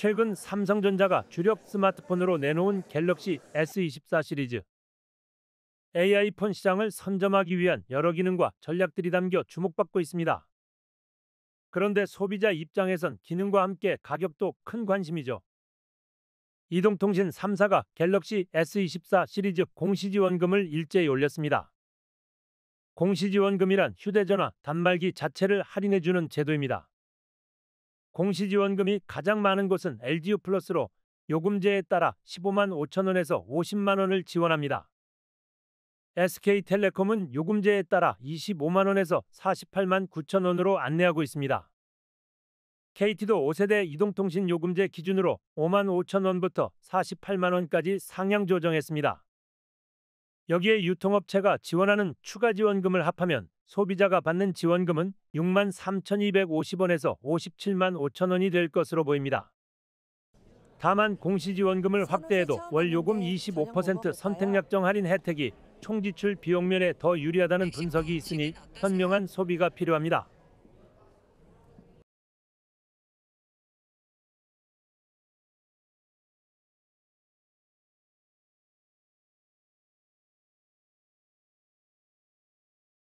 최근 삼성전자가 주력 스마트폰으로 내놓은 갤럭시 S24 시리즈. AI 폰 시장을 선점하기 위한 여러 기능과 전략들이 담겨 주목받고 있습니다. 그런데 소비자 입장에선 기능과 함께 가격도 큰 관심이죠. 이동통신 3사가 갤럭시 S24 시리즈 공시지원금을 일제히 올렸습니다. 공시지원금이란 휴대전화, 단말기 자체를 할인해주는 제도입니다. 공시지원금이 가장 많은 곳은 LGU 플러스로 요금제에 따라 15만 5천 원에서 50만 원을 지원합니다. SK텔레콤은 요금제에 따라 25만 원에서 48만 9천 원으로 안내하고 있습니다. KT도 5세대 이동통신 요금제 기준으로 5만 5천 원부터 48만 원까지 상향 조정했습니다. 여기에 유통업체가 지원하는 추가 지원금을 합하면 소비자가 받는 지원금은 6만 3,250원에서 57만 5천 원이 될 것으로 보입니다. 다만 공시지원금을 확대해도 월요금 25% 선택약정 할인 혜택이 총지출 비용면에 더 유리하다는 분석이 있으니 현명한 소비가 필요합니다.